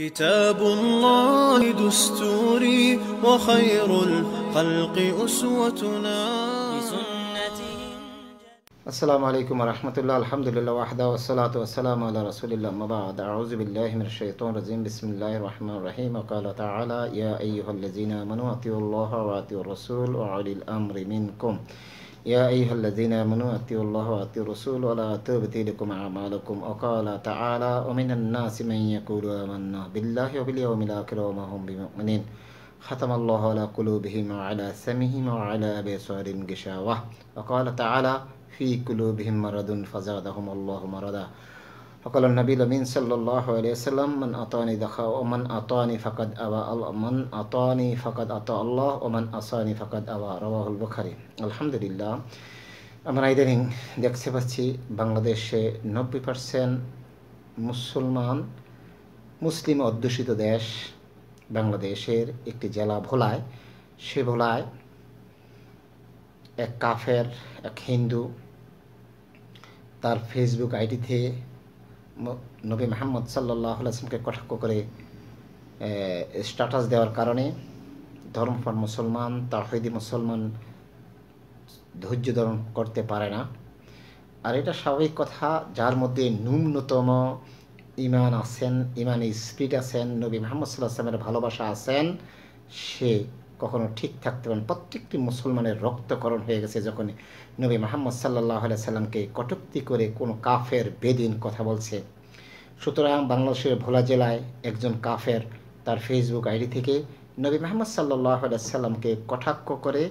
كتاب الله دستوري وخير الخلق أسوتنا السلام عليكم ورحمة الله الحمد لله وحده والصلاة والسلام على رسول الله ما بعد أعوذ بالله من الشيطان الرجيم بسم الله الرحمن الرحيم وقال تعالى يا أيها الذين آمنوا أطيعوا الله وأطيعوا الرسول وأولي الأمر منكم يا أيها الذين آمنوا أطيعوا الله وأطيعوا الرسول ولا تبطلوا لكم أعمالكم وقال تعالى ومن الناس من يقول آمنا بالله وباليوم الآخر وما هم بمؤمنين ختم الله على قلوبهم وعلى سمهم وعلى أبصارهم غشاوة وقال تعالى في قلوبهم مرض فزادهم الله مرضا فقال النبي الأمين صلى الله عليه وسلم من أطاني دخا ومن أطاني فقد أبى من أطاني فقد أطاع الله ومن أصاني فقد أبى رواه البخاري الحمد لله আমরা ইদানিং দেখতে পাচ্ছি বাংলাদেশে নব্বই পার্সেন্ট মুসলমান মুসলিম অধ্যুষিত দেশ বাংলাদেশের একটি জেলা ভোলায় সে ভোলায় এক কাফের এক হিন্দু তার ফেসবুক আইডিতে নবী মাহমদ সাল্লাহ আসলামকে কটাক্ষ করে স্ট্যাটাস দেওয়ার কারণে ধর্মপ্রাণ মুসলমান তার তাহিদি মুসলমান ধৈর্য ধারণ করতে পারে না আর এটা স্বাভাবিক কথা যার মধ্যে ন্যূনতম ইমান আছেন ইমান স্পিড আছেন নবী মোহাম্মদ সাল্লাহ আসলামের ভালোবাসা আছেন সে কখনো ঠিক থাকতে পারেন প্রত্যেকটি মুসলমানের রক্তকরণ হয়ে গেছে যখন নবী মোহাম্মদ সাল্লাহ সাল্লামকে কটুক্তি করে কোনো কাফের বেদিন কথা বলছে সুতরাং বাংলাদেশের ভোলা জেলায় একজন কাফের তার ফেসবুক আইডি থেকে নবী মোহাম্মদ সাল্লাহ সাল্লামকে কটাক্ষ করে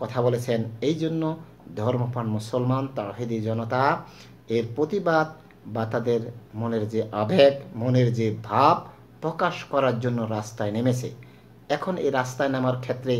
কথা বলেছেন এই জন্য ধর্মপ্রাণ মুসলমান হেদি জনতা এর প্রতিবাদ বা তাদের মনের যে আবেগ মনের যে ভাব প্রকাশ করার জন্য রাস্তায় নেমেছে এখন এই রাস্তায় নামার ক্ষেত্রে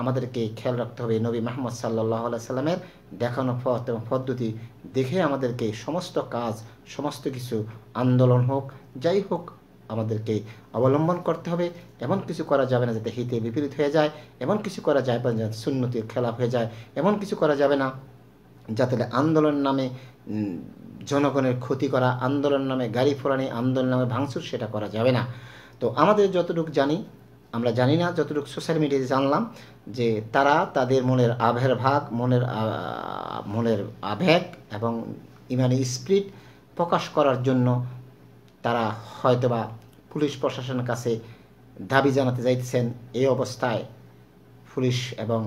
আমাদেরকে খেয়াল রাখতে হবে নবী মাহমদ সাল্লাহ সাল্লামের দেখানো পথ এবং পদ্ধতি দেখে আমাদেরকে সমস্ত কাজ সমস্ত কিছু আন্দোলন হোক যাই হোক আমাদেরকে অবলম্বন করতে হবে এমন কিছু করা যাবে না যাতে হিতে বিপরীত হয়ে যায় এমন কিছু করা যাবে না যাতে সুন্নতির খেলাপ হয়ে যায় এমন কিছু করা যাবে না যাতে আন্দোলন নামে জনগণের ক্ষতি করা আন্দোলন নামে গাড়ি ফোরানি আন্দোলন নামে ভাঙচুর সেটা করা যাবে না তো আমাদের যতটুকু জানি আমরা জানি না যতটুকু সোশ্যাল মিডিয়ায় জানলাম যে তারা তাদের মনের আভের ভাগ মনের মনের আবেগ এবং ইমানি স্প্রিট প্রকাশ করার জন্য তারা হয়তোবা পুলিশ প্রশাসনের কাছে দাবি জানাতে যাইতেছেন এই অবস্থায় পুলিশ এবং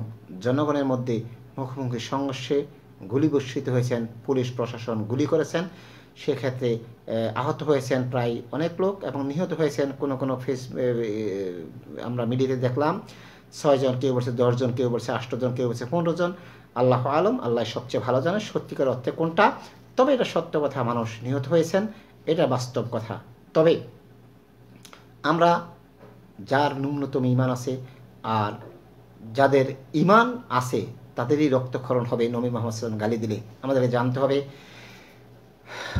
জনগণের মধ্যে মুখোমুখি সংঘর্ষে গুলি গুলিবর্ষিত হয়েছেন পুলিশ প্রশাসন গুলি করেছেন সেক্ষেত্রে আহত হয়েছেন প্রায় অনেক লোক এবং নিহত হয়েছেন কোনো কোনো ফেস আমরা মিডিয়াতে দেখলাম ছয়জন কেউ বলছে দশজন কেউ বলছে আষ্টজন কেউ বলছে পনেরো জন আল্লাহ আলম আল্লাহ সবচেয়ে ভালো জানে সত্যিকার অর্থে কোনটা তবে এটা সত্য কথা মানুষ নিহত হয়েছেন এটা বাস্তব কথা তবে আমরা যার ন্যূনতম ইমান আছে আর যাদের ইমান আছে তাদেরই রক্তক্ষরণ হবে নবী মোহাম্মদ গালি দিলে আমাদেরকে জানতে হবে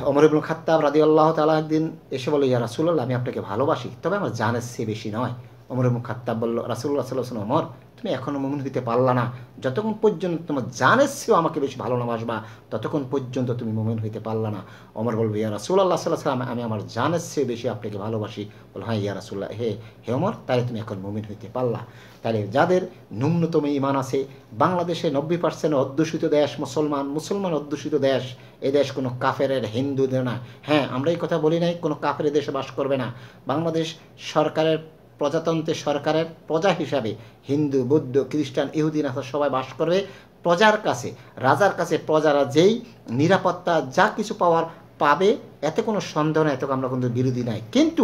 অমর ইবুল খাত্তাব রাজি আল্লাহ তালা একদিন এসে বলে ইয়ারা রাসুল্লাহ আমি আপনাকে ভালোবাসি তবে আমার জানের চেয়ে বেশি নয় অমর এবং খাত্তা বলল রাসুল্লাহ সাল্লাহ অমর তুমি এখনও মমিন হইতে পারলা না যতক্ষণ পর্যন্ত তোমার জানের সেও আমাকে বেশি ভালো না বাসবা ততক্ষণ পর্যন্ত তুমি মমিন হইতে পারলা না অমর বলবো ইয়া রাসুল্লাহ সাল্লাহ সাল্লাম আমি আমার জানের চেয়ে বেশি আপনাকে ভালোবাসি বল হ্যাঁ ইয়া রাসুল্লাহ হে হে অমর তাহলে তুমি এখন মমিন হইতে পারলা তাহলে যাদের ন্যূনতম ইমান আছে বাংলাদেশে নব্বই পার্সেন্ট অধ্যুষিত দেশ মুসলমান মুসলমান অধ্যুষিত দেশ এ দেশ কোনো কাফের হিন্দুদের না হ্যাঁ আমরা এই কথা বলি নাই কোনো কাফের দেশে বাস করবে না বাংলাদেশ সরকারের প্রজাতন্ত্রের সরকারের প্রজা হিসাবে হিন্দু বৌদ্ধ খ্রিস্টান ইহুদি নাসা সবাই বাস করবে প্রজার কাছে রাজার কাছে প্রজারা যেই নিরাপত্তা যা কিছু পাওয়ার পাবে এতে কোনো সন্দেহ নেই এত আমরা কিন্তু বিরোধী নাই কিন্তু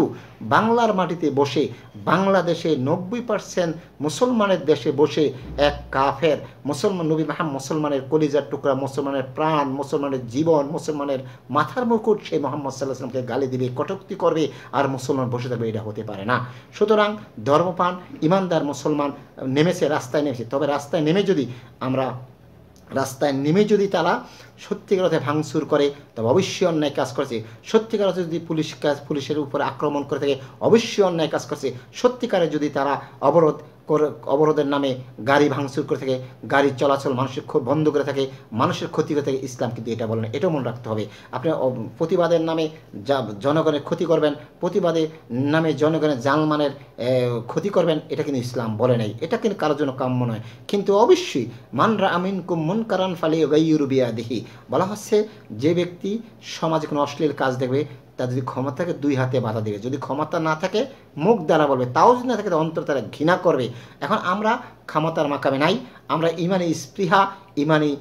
বাংলার মাটিতে বসে বাংলাদেশে নব্বই পার্সেন্ট মুসলমানের দেশে বসে এক কাফের মুসলমান নবী মাহাম মুসলমানের কলিজার টুকরা মুসলমানের প্রাণ মুসলমানের জীবন মুসলমানের মাথার মুকুট সেই মোহাম্মদ সাল্লাহামকে গালি দিবে কটোক্তি করবে আর মুসলমান বসে থাকবে এটা হতে পারে না সুতরাং ধর্মপান ইমানদার মুসলমান নেমেছে রাস্তায় নেমেছে তবে রাস্তায় নেমে যদি আমরা রাস্তায় নেমে যদি তারা সত্যিকার অর্থে ভাঙচুর করে তবে অবশ্যই অন্যায় কাজ করেছে সত্যিকার অর্থে যদি পুলিশ কাজ পুলিশের উপরে আক্রমণ করে থাকে অবশ্যই অন্যায় কাজ করছে সত্যিকারে যদি তারা অবরোধ অবরোধের নামে গাড়ি ভাঙচুর করে থাকে গাড়ি চলাচল মানুষের বন্ধ করে থাকে মানুষের ক্ষতি করে থাকে ইসলাম কিন্তু এটা বলেন এটাও মনে রাখতে হবে আপনি প্রতিবাদের নামে যা জনগণের ক্ষতি করবেন প্রতিবাদের নামে জনগণের জানমানের ক্ষতি করবেন এটা কিন্তু ইসলাম বলে নাই এটা কিন্তু কারোর জন্য কাম্য নয় কিন্তু অবশ্যই মানরা আমিন মুন কারান ফালি গাইয়ুরুবিয়া দেখি বলা হচ্ছে যে ব্যক্তি সমাজে কোনো অশ্লীল কাজ দেখবে তার যদি ক্ষমা থাকে দুই হাতে বাধা দেবে যদি ক্ষমতা না থাকে মুখ দ্বারা বলবে তাও যদি না থাকে অন্তর তারা ঘৃণা করবে এখন আমরা ক্ষমতার মাকামে নাই আমরা ইমানি স্পৃহা ইমানি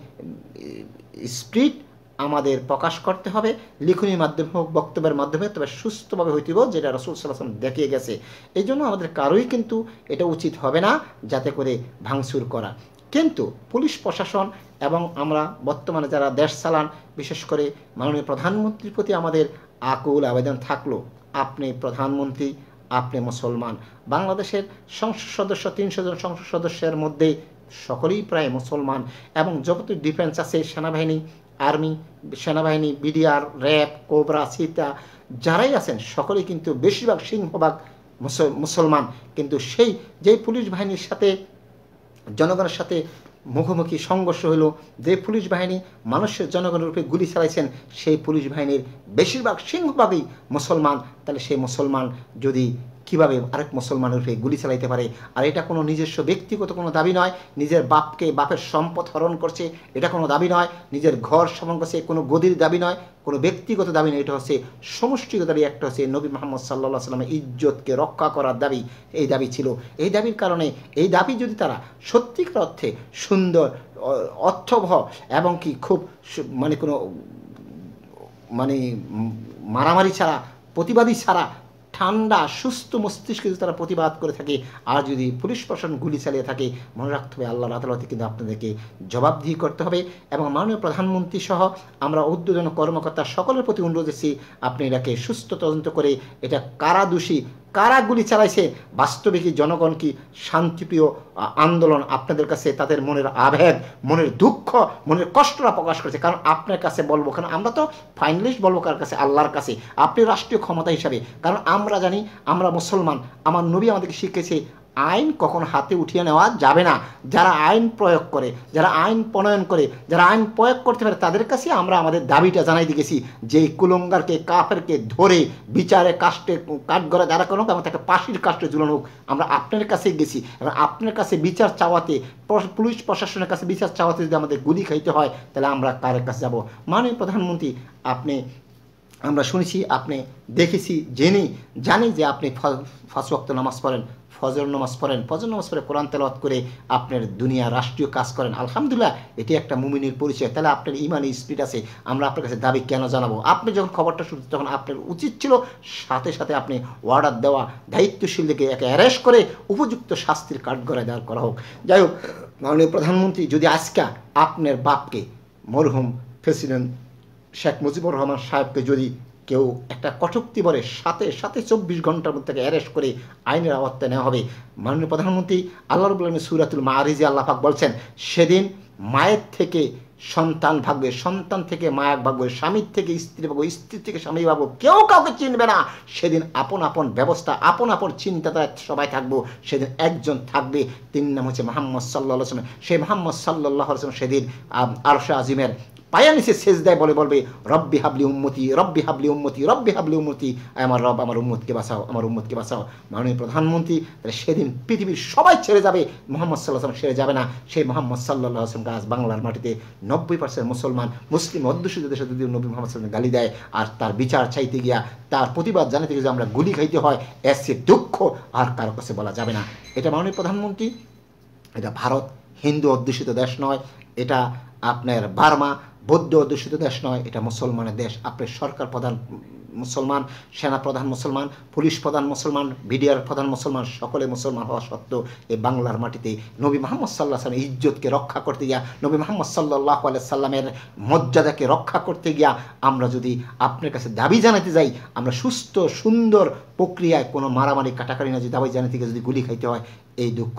স্প্রিট আমাদের প্রকাশ করতে হবে লিখনির মাধ্যমে হোক বক্তব্যের মাধ্যমে তবে সুস্থভাবে হইতেব যেটা রসুল সাল্লাম দেখিয়ে গেছে এই জন্য আমাদের কারোই কিন্তু এটা উচিত হবে না যাতে করে ভাঙচুর করা কিন্তু পুলিশ প্রশাসন এবং আমরা বর্তমানে যারা দেশ চালান বিশেষ করে মাননীয় প্রধানমন্ত্রীর প্রতি আমাদের আকুল আবেদন থাকলো আপনি প্রধানমন্ত্রী আপনি মুসলমান বাংলাদেশের সংসদ সদস্য তিনশো জন সংসদ সদস্যের মধ্যে সকলেই প্রায় মুসলমান এবং যত ডিফেন্স আছে সেনাবাহিনী আর্মি সেনাবাহিনী বিডিআর র্যাব কোবরা সীতা যারাই আছেন সকলেই কিন্তু বেশিরভাগ সিংহভাগ মুসলমান কিন্তু সেই যেই পুলিশ বাহিনীর সাথে জনগণের সাথে মুখোমুখি সংঘর্ষ হল যে পুলিশ বাহিনী মানুষের জনগণের উপরে গুলি চালাইছেন সেই পুলিশ বাহিনীর বেশিরভাগ সিংহভাগই মুসলমান তাহলে সেই মুসলমান যদি কিভাবে আরেক মুসলমানের উপরে গুলি চালাইতে পারে আর এটা কোনো নিজস্ব ব্যক্তিগত কোনো দাবি নয় নিজের বাপকে বাপের সম্পদ হরণ করছে এটা কোনো দাবি নয় নিজের ঘর সমন করছে কোনো গদির দাবি নয় কোনো ব্যক্তিগত দাবি নয় এটা হচ্ছে সমষ্টিগত দাবি একটা হচ্ছে নবী মোহাম্মদ সাল্লা সাল্লামের ইজ্জতকে রক্ষা করার দাবি এই দাবি ছিল এই দাবির কারণে এই দাবি যদি তারা সত্যিকার অর্থে সুন্দর অর্থবহ এবং কি খুব মানে কোনো মানে মারামারি ছাড়া প্রতিবাদী ছাড়া ঠান্ডা সুস্থ মস্তিষ্কে যদি তারা প্রতিবাদ করে থাকে আর যদি পুলিশ প্রশাসন গুলি চালিয়ে থাকে মনে রাখতে হবে আল্লাহর আদালতে কিন্তু আপনাদেরকে জবাবদিহি করতে হবে এবং মাননীয় প্রধানমন্ত্রী সহ আমরা উদ্বোধন কর্মকর্তা সকলের প্রতি অনুরোধ এসেছি আপনি এটাকে সুস্থ তদন্ত করে এটা কারা দোষী কারা গুলি চালাইছে বাস্তবে কি জনগণ কি শান্তিপ্রিয় আন্দোলন আপনাদের কাছে তাদের মনের আভেদ মনের দুঃখ মনের কষ্টটা প্রকাশ করেছে কারণ আপনার কাছে বলবো কারণ আমরা তো ফাইনালিস্ট বলবো কার কাছে আল্লাহর কাছে আপনি রাষ্ট্রীয় ক্ষমতা হিসাবে কারণ আমরা জানি আমরা মুসলমান আমার নবী আমাদেরকে শিখেছে আইন কখন হাতে উঠিয়ে নেওয়া যাবে না যারা আইন প্রয়োগ করে যারা আইন প্রণয়ন করে যারা আইন প্রয়োগ করতে পারে তাদের কাছে আমরা আমাদের দাবিটা জানাই দিয়েছি যে কুলঙ্গারকে কাফেরকে ধরে বিচারে কাস্টে কাঠগড়া যারা কোনো এবং তাকে পাশির কাস্টে ঝুলানো হোক আমরা আপনার কাছে গেছি এবং আপনার কাছে বিচার চাওয়াতে পুলিশ প্রশাসনের কাছে বিচার চাওয়াতে যদি আমাদের গুলি খাইতে হয় তাহলে আমরা কারের কাছে যাব মাননীয় প্রধানমন্ত্রী আপনি আমরা শুনেছি আপনি দেখেছি জেনে জানি যে আপনি ফাঁসু নামাজ পড়েন ফজর নামাজ পড়েন ফজর নমাজ পড়ে কোরআন তেলাওয়াত করে আপনার দুনিয়া রাষ্ট্রীয় কাজ করেন আলহামদুলিল্লাহ এটি একটা মুমিনের পরিচয় তাহলে আপনার ইমানি স্পিড আছে আমরা আপনার কাছে দাবি কেন জানাবো আপনি যখন খবরটা শুনতে তখন আপনার উচিত ছিল সাথে সাথে আপনি অর্ডার দেওয়া দায়িত্বশীল দিকে একে অ্যারেস্ট করে উপযুক্ত শাস্তির কাঠগড়ায় দাঁড় করা হোক যাই হোক মাননীয় প্রধানমন্ত্রী যদি আজকে আপনার বাপকে মরহুম প্রেসিডেন্ট শেখ মুজিবুর রহমান সাহেবকে যদি কেউ একটা কটুক্তি বলে সাথে সাথে চব্বিশ ঘন্টার মধ্যে তাকে অ্যারেস্ট করে আইনের আওত্তায় নেওয়া হবে মাননীয় প্রধানমন্ত্রী আল্লাহ রবুল আলমী সুরাতুল মারিজি আল্লাহাক বলছেন সেদিন মায়ের থেকে সন্তান ভাগ্যে সন্তান থেকে মায়ের ভাগবে স্বামীর থেকে স্ত্রী ভাগ্য স্ত্রী থেকে স্বামী ভাগ্য কেউ কাউকে চিনবে না সেদিন আপন আপন ব্যবস্থা আপন আপন চিন্তাধারা সবাই থাকবো সেদিন একজন থাকবে তিন নাম হচ্ছে মোহাম্মদ সাল্লাহ সে মোহাম্মদ সাল্লাহ সেদিন আরশা আজিমের পায়া নিচে শেষ দেয় বলে বলবে রব্বি হাবলি উম্মতি রব্বি হাবলি উম্মতি রব্বি হাবলি উম্মতি আমার রব আমার উম্মতকে বাঁচাও আমার উম্মতকে বাঁচাও মাননীয় প্রধানমন্ত্রী তাহলে সেদিন পৃথিবীর সবাই ছেড়ে যাবে মোহাম্মদ সাল্লাহ আসলাম সেরে যাবে না সেই মোহাম্মদ সাল্লাহ আসলাম গাছ বাংলার মাটিতে নব্বই পার্সেন্ট মুসলমান মুসলিম অধ্যুষিত দেশে যদি নবী মোহাম্মদ সাল্লাম গালি দেয় আর তার বিচার চাইতে গিয়া তার প্রতিবাদ জানাতে গিয়ে আমরা গুলি খাইতে হয় এসে দুঃখ আর কারো কাছে বলা যাবে না এটা মাননীয় প্রধানমন্ত্রী এটা ভারত হিন্দু অধ্যুষিত দেশ নয় এটা আপনার বার্মা বৌদ্ধ অধ্যুষিত দেশ নয় এটা মুসলমানের দেশ আপনার সরকার প্রধান মুসলমান সেনা প্রধান মুসলমান পুলিশ প্রধান মুসলমান বিডিআর প্রধান মুসলমান সকলে মুসলমান হওয়া সত্ত্বেও এই বাংলার মাটিতে নবী মোহাম্মদ সাল্লাহ সালামের ইজ্জতকে রক্ষা করতে গিয়া নবী মোহাম্মদ সাল্লাহ আলাই সাল্লামের মর্যাদাকে রক্ষা করতে গিয়া আমরা যদি আপনার কাছে দাবি জানাতে যাই আমরা সুস্থ সুন্দর প্রক্রিয়ায় কোনো মারামারি কাটাকারি না যদি দাবি জানাতে গিয়ে যদি গুলি খাইতে হয় এই দুঃখ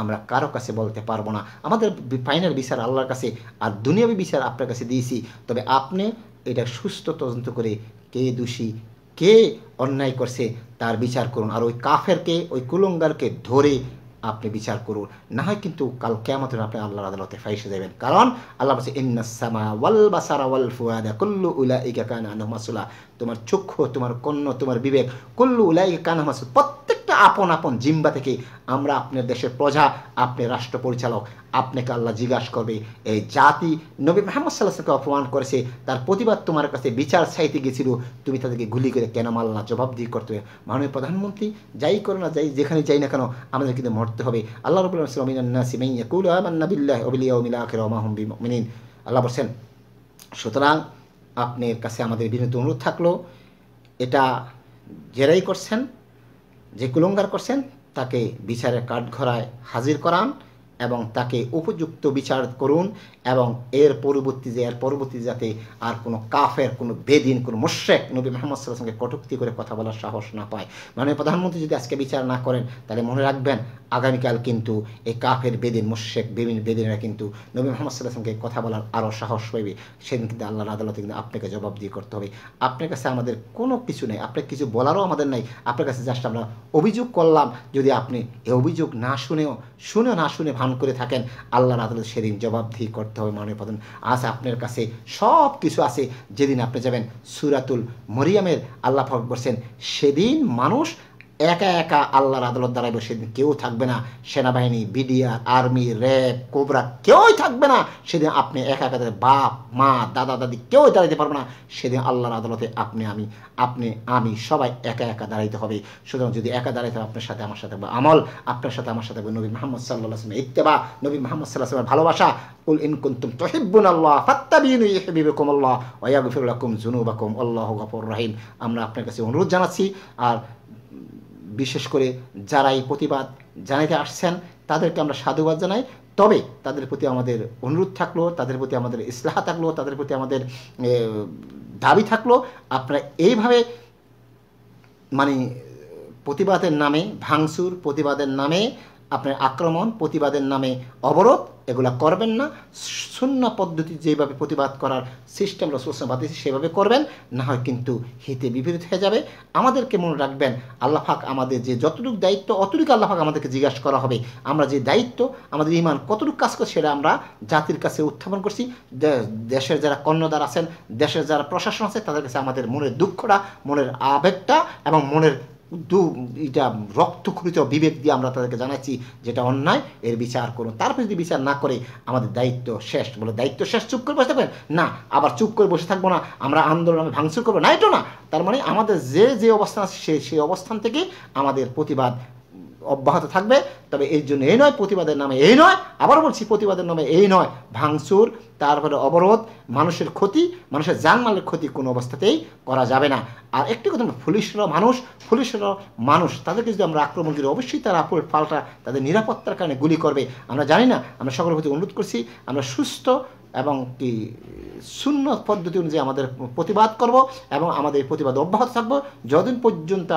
আমরা কারো কাছে বলতে পারবো না আমাদের ফাইনাল বিচার আল্লাহ আল্লাহর কাছে আর দুনিয়াবি বিচার আপনার কাছে দিয়েছি তবে আপনি এটা সুস্থ তদন্ত করে কে দোষী কে অন্যায় করছে তার বিচার করুন আর ওই কাফেরকে ওই কুলঙ্গারকে ধরে আপনি বিচার করুন না হয় কিন্তু কাল কেমন আপনি আল্লাহর আদালতে ফাইসে যাবেন কারণ আল্লাহ কুল্লু তোমার চক্ষু তোমার কন্য তোমার বিবেক কুল্লু উলাই কানা প্রত্যেক আপন আপন জিম্বা থেকে আমরা আপনার দেশের প্রজা আপনি রাষ্ট্র পরিচালক আপনাকে আল্লাহ জিজ্ঞাসা করবে এই জাতি নবী মাহমদ সাল্লাহকে অপমান করেছে তার প্রতিবাদ তোমার কাছে বিচার চাইতে গেছিল তুমি তাদেরকে গুলি করে কেন মাল্লা দিয়ে করতে হবে মাননীয় প্রধানমন্ত্রী যাই করো না যাই যেখানে যাই না কেন আমাদের কিন্তু মরতে হবে আল্লাহ রবুল্লাহমিন আল্লাহ বলছেন সুতরাং আপনার কাছে আমাদের বিনীত অনুরোধ থাকলো এটা জেরাই করছেন যে কুলঙ্গার করছেন তাকে বিচারের কাঠঘরায় হাজির করান এবং তাকে উপযুক্ত বিচার করুন এবং এর পরবর্তী এর পরবর্তী যাতে আর কোনো কাফের কোনো বেদিন কোনো মোশেক নবী মোহাম্মদ সঙ্গে কটুক্তি করে কথা বলার সাহস না পায় মানে প্রধানমন্ত্রী যদি আজকে বিচার না করেন তাহলে মনে রাখবেন আগামীকাল কিন্তু এই কাফের বেদিন মোশেক বেদিন বেদিনরা কিন্তু নবী মোহাম্মদ সঙ্গে কথা বলার আরও সাহস পাইবে সেদিন কিন্তু আল্লাহর আদালতে কিন্তু আপনাকে জবাব দিয়ে করতে হবে আপনার কাছে আমাদের কোনো কিছু নেই আপনার কিছু বলারও আমাদের নাই আপনার কাছে জাস্ট আমরা অভিযোগ করলাম যদি আপনি এই অভিযোগ না শুনেও শুনেও না শুনে দান করে থাকেন আল্লাহর আদালত সেদিন জবাবদিহি করতে হবে মাননীয় প্রধান আজ আপনার কাছে সব কিছু আছে যেদিন আপনি যাবেন সুরাতুল মরিয়ামের আল্লাহ বলছেন সেদিন মানুষ একা একা আল্লাহর আদালত দ্বারাই সেদিন কেউ থাকবে না সেনাবাহিনী বিডিআর আর্মি র্যাব কোবরা কেউই থাকবে না সেদিন আপনি একা একা বাপ মা দাদা দাদি কেউই দাঁড়াইতে পারবে না সেদিন আল্লাহর আদালতে আপনি আমি আপনি আমি সবাই একা একা দাঁড়াইতে হবে সুতরাং যদি একা দাঁড়াইতে হবে আপনার সাথে আমার সাথে আমল আপনার সাথে আমার সাথে নবী মোহাম্মদ সাল্লাহ আসলাম ইত্তেবা নবী মোহাম্মদ সাল্লাহ আসলামের ভালোবাসা উল ইন কুন্তুম তহিব্বুন আল্লাহ ফাত্তাবিন ইহবিবকুম আল্লাহ ওয়াগফির লাকুম জুনুবাকুম আল্লাহ গফুর রহিম আমরা আপনার কাছে অনুরোধ জানাচ্ছি আর বিশেষ করে যারা এই প্রতিবাদ জানাইতে আসছেন তাদেরকে আমরা সাধুবাদ জানাই তবে তাদের প্রতি আমাদের অনুরোধ থাকলো তাদের প্রতি আমাদের ইসলাহা থাকলো তাদের প্রতি আমাদের দাবি থাকলো আপনারা এইভাবে মানে প্রতিবাদের নামে ভাঙসুর প্রতিবাদের নামে আপনার আক্রমণ প্রতিবাদের নামে অবরোধ এগুলা করবেন না শূন্য পদ্ধতি যেভাবে প্রতিবাদ করার সিস্টেম রসুলসম সেভাবে করবেন না হয় কিন্তু হিতে বিপরীত হয়ে যাবে আমাদেরকে মনে রাখবেন আল্লাহাক আমাদের যে যতটুকু দায়িত্ব অতটুকু আল্লাহাক আমাদেরকে জিজ্ঞাসা করা হবে আমরা যে দায়িত্ব আমাদের ইমান কতটুকু কাজ করছে সেটা আমরা জাতির কাছে উত্থাপন করছি দেশের যারা কর্ণদার আছেন দেশের যারা প্রশাসন আছে তাদের কাছে আমাদের মনের দুঃখটা মনের আবেগটা এবং মনের এটা রক্তক্ষরিত বিবেক দিয়ে আমরা তাদেরকে জানাচ্ছি যেটা অন্যায় এর বিচার করুন তারপর যদি বিচার না করে আমাদের দায়িত্ব শেষ বলে দায়িত্ব শেষ চুপ করে বসে থাকবেন না আবার চুপ করে বসে থাকবো না আমরা আন্দোলন আমি ভাঙচুর করবো না এটা না তার মানে আমাদের যে যে অবস্থান সে সেই অবস্থান থেকে আমাদের প্রতিবাদ অব্যাহত থাকবে তবে এর জন্য এই নয় প্রতিবাদের নামে এই নয় আবার বলছি প্রতিবাদের নামে এই নয় ভাঙচুর তারপরে অবরোধ মানুষের ক্ষতি মানুষের জানমালের ক্ষতি কোনো অবস্থাতেই করা যাবে না আর একটি কথা পুলিশরা মানুষ পুলিশরা মানুষ তাদেরকে যদি আমরা আক্রমণ করি অবশ্যই তারা পাল্টা তাদের নিরাপত্তার কারণে গুলি করবে আমরা জানি না আমরা সকলের প্রতি অনুরোধ করছি আমরা সুস্থ এবং কি শূন্য পদ্ধতি অনুযায়ী আমাদের প্রতিবাদ করব এবং আমাদের প্রতিবাদ অব্যাহত থাকবো যতদিন পর্যন্ত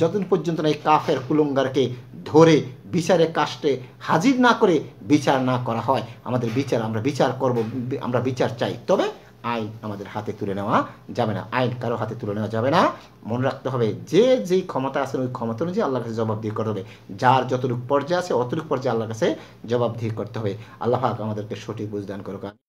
যতদিন পর্যন্ত না এই কাফের কুলঙ্গারকে ধরে বিচারে কাস্টে হাজির না করে বিচার না করা হয় আমাদের বিচার আমরা বিচার করব আমরা বিচার চাই তবে আইন আমাদের হাতে তুলে নেওয়া যাবে না আইন কারো হাতে তুলে নেওয়া যাবে না মনে রাখতে হবে যে যেই ক্ষমতা আছে ওই ক্ষমতা অনুযায়ী আল্লাহর কাছে জবাবদিহি করতে হবে যার যতটুকু পর্যায়ে আছে অতটুকু পর্যায়ে আল্লাহর কাছে জবাবদিহি করতে হবে আল্লাহ আমাদেরকে সঠিক বুঝদান করুক